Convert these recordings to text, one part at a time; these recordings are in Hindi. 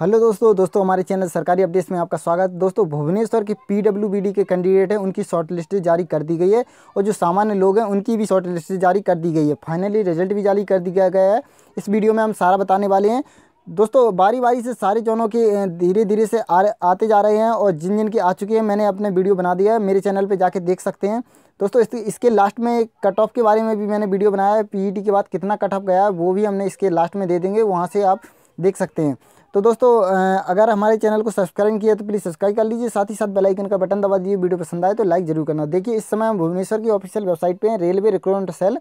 हेलो दोस्तों दोस्तों हमारे चैनल सरकारी अपडेट्स में आपका स्वागत दोस्तों भुवनेश्वर के पीडब्ल्यूबीडी के कैंडिडेट हैं उनकी शॉर्ट लिस्ट जारी कर दी गई है और जो सामान्य लोग हैं उनकी भी शॉर्ट लिस्ट जारी कर दी गई है फाइनली रिजल्ट भी जारी कर दिया गया है इस वीडियो में हम सारा बताने वाले हैं दोस्तों बारी बारी से सारे चौनों के धीरे धीरे से आ, आते जा रहे हैं और जिन जिन के आ चुके हैं मैंने अपने वीडियो बना दिया है मेरे चैनल पर जाके देख सकते हैं दोस्तों इसके इसके लास्ट में कट ऑफ के बारे में भी मैंने वीडियो बनाया है पी e के बाद कितना कट ऑफ गया है वो भी हमने इसके लास्ट में दे देंगे वहाँ से आप देख सकते हैं तो दोस्तों अगर हमारे चैनल को सब्सक्राइब किया तो प्लीज़ सब्सक्राइब कर लीजिए साथ ही साथ बेल आइकन का बटन दबा दीजिए वीडियो पसंद आए तो लाइक जरूर करना देखिए इस समय हम भुवनेश्वर की ऑफिशियल वेबसाइट पे हैं railway recruitment cell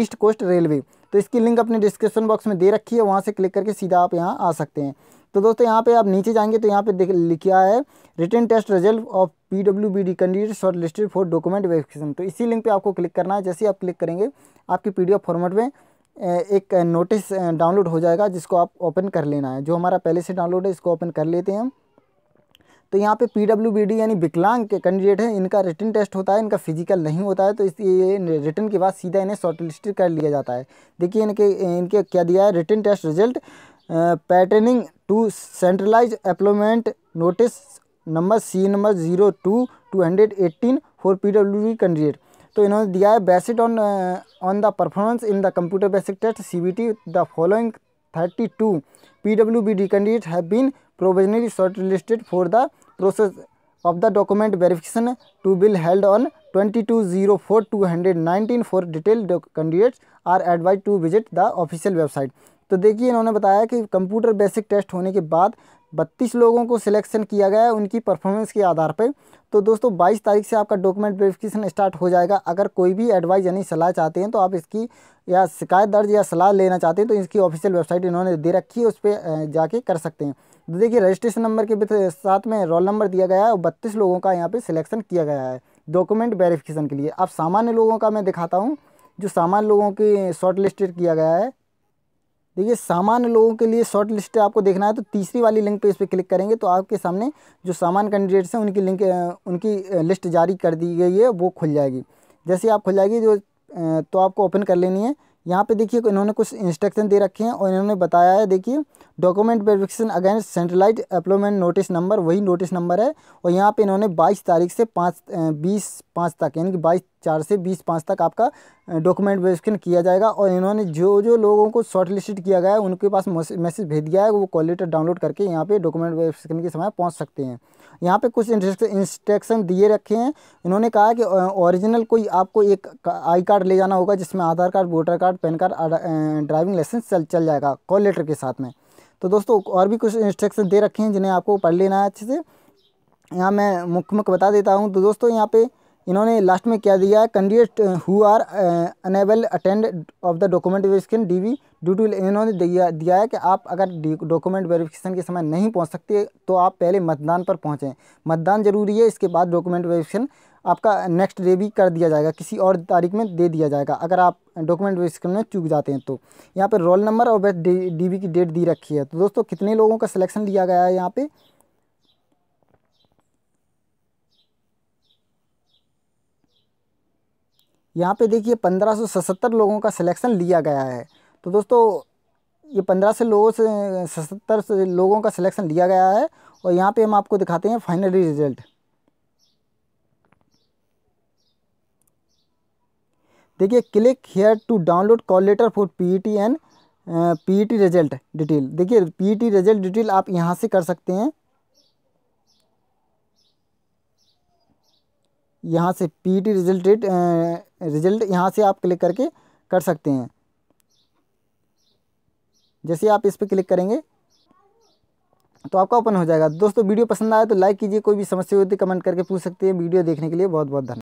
East Coast railway तो इसकी लिंक अपने डिस्क्रिप्शन बॉक्स में दे रखी है वहाँ से क्लिक करके सीधा आप यहाँ आ सकते हैं तो दोस्तों यहाँ पे आप नीचे जाएंगे तो यहाँ पे देख लिखा है written test result of P W B D candidate shortlisted for document verification तो इसी लिंक पर आपको क्लिक करना है जैसे आप क्लिक करेंगे आपकी पी डी एफ फॉर्मेट में एक नोटिस डाउनलोड हो जाएगा जिसको आप ओपन कर लेना है जो हमारा पहले से डाउनलोड है इसको ओपन कर लेते हैं हम तो यहाँ पे पी यानी विकलांग के कैंडिडेट हैं इनका रिटर्न टेस्ट होता है इनका फिजिकल नहीं होता है तो इसलिए ये रिटर्न के बाद सीधा इन्हें शॉर्टलिस्टेड कर लिया जाता है देखिए इनके इनके क्या दिया है written test result pertaining to centralised employment notice number C number zero two two hundred eighteen for P W D candidate तो इन्होंने दिया है based on on the performance in the computer based test C B T the following thirty two P W B D candidate have been provisionally shortlisted for the process of the document verification to be held on twenty two zero four two hundred nineteen for detail candidates are advised to visit the official website तो देखिए इन्होंने बताया कि कंप्यूटर बेसिक टेस्ट होने के बाद बत्तीस लोगों को सिलेक्शन किया गया है उनकी परफॉर्मेंस के आधार पर तो दोस्तों बाईस तारीख से आपका डॉक्यूमेंट वेरिफिकेशन स्टार्ट हो जाएगा अगर कोई भी एडवाइस यानी सलाह चाहते हैं तो आप इसकी या शिकायत दर्ज या सलाह लेना चाहते हैं तो इसकी ऑफिशियल वेबसाइट इन्होंने दे रखी है उस पर जाके कर सकते हैं तो देखिए रजिस्ट्रेशन नंबर के साथ में रोल नंबर दिया गया है और बत्तीस लोगों का यहाँ पर सिलेक्शन किया गया है डॉक्यूमेंट वेरिफिकेशन के लिए अब सामान्य लोगों का मैं दिखाता हूँ जो सामान्य लोगों की शॉर्ट किया गया है देखिए सामान्य लोगों के लिए शॉर्ट लिस्ट आपको देखना है तो तीसरी वाली लिंक पे इस पर क्लिक करेंगे तो आपके सामने जो सामान्य कैंडिडेट्स हैं उनकी लिंक उनकी लिस्ट जारी कर दी गई है वो खुल जाएगी जैसे आप खुल जाएगी जो तो आपको ओपन कर लेनी है यहाँ पे देखिए इन्होंने कुछ इंस्ट्रक्शन दे रखे हैं और इन्होंने बताया है देखिए document verification against centralised employment notice number वही नोटिस नंबर है और यहाँ पे इन्होंने 22 तारीख से पाँच बीस पाँच तक यानी कि 22 चार से बीस पाँच तक आपका डॉक्यूमेंट वेरिफिकेशन किया जाएगा और इन्होंने जो जो लोगों को शॉर्ट लिस्ट किया गया है उनके पास मैसेज भेज दिया है वो कॉल लेटर डाउनलोड करके यहाँ पे डॉक्यूमेंट वेरिफिकेशन के समय पहुँच सकते हैं यहाँ पे कुछ इंस्ट्रक्शन दिए रखे हैं इन्होंने कहा कि ओरिजिनल कोई आपको एक आई कार्ड ले जाना होगा जिसमें Aadhaar card voter card PAN card driving licence चल चल जाएगा कॉल लेटर के साथ में तो दोस्तों और भी कुछ इंस्ट्रक्शन दे रखे हैं जिन्हें आपको पढ़ लेना है अच्छे से यहाँ मैं मुख्य मुख्य बता देता हूँ तो दोस्तों यहाँ पर इन्होंने लास्ट में क्या दिया है candidate who are unable attend of the document verification we due to इन्होंने दिया दिया है कि आप अगर डॉक्यूमेंट वेरिफिकेशन के समय नहीं पहुंच सकते तो आप पहले मतदान पर पहुंचें मतदान जरूरी है इसके बाद डॉक्यूमेंट वेरिफिकेशन आपका नेक्स्ट डे भी कर दिया जाएगा किसी और तारीख में दे दिया जाएगा अगर आप डॉक्यूमेंट वेरिफिकेशन में चूक जाते हैं तो यहाँ पर रोल नंबर और डी की डेट दी रखी है तो दोस्तों कितने लोगों का सिलेक्शन लिया गया है यहाँ पर यहाँ पे देखिए 1577 लोगों का सिलेक्शन लिया गया है तो दोस्तों ये पंद्रह से लोगों से सतर से लोगों का सिलेक्शन लिया गया है और यहाँ पे हम आपको दिखाते हैं फाइनली रिजल्ट देखिए click here to download call letter for P T and P T result detail देखिए पी टी रिजल्ट डिटेल आप यहाँ से कर सकते हैं यहाँ से P T result date result यहाँ से आप क्लिक करके कर सकते हैं जैसे आप इस पर क्लिक करेंगे तो आपका ओपन हो जाएगा दोस्तों वीडियो पसंद आए तो लाइक कीजिए कोई भी समस्या होती है कमेंट करके पूछ सकते हैं वीडियो देखने के लिए बहुत बहुत धन्यवाद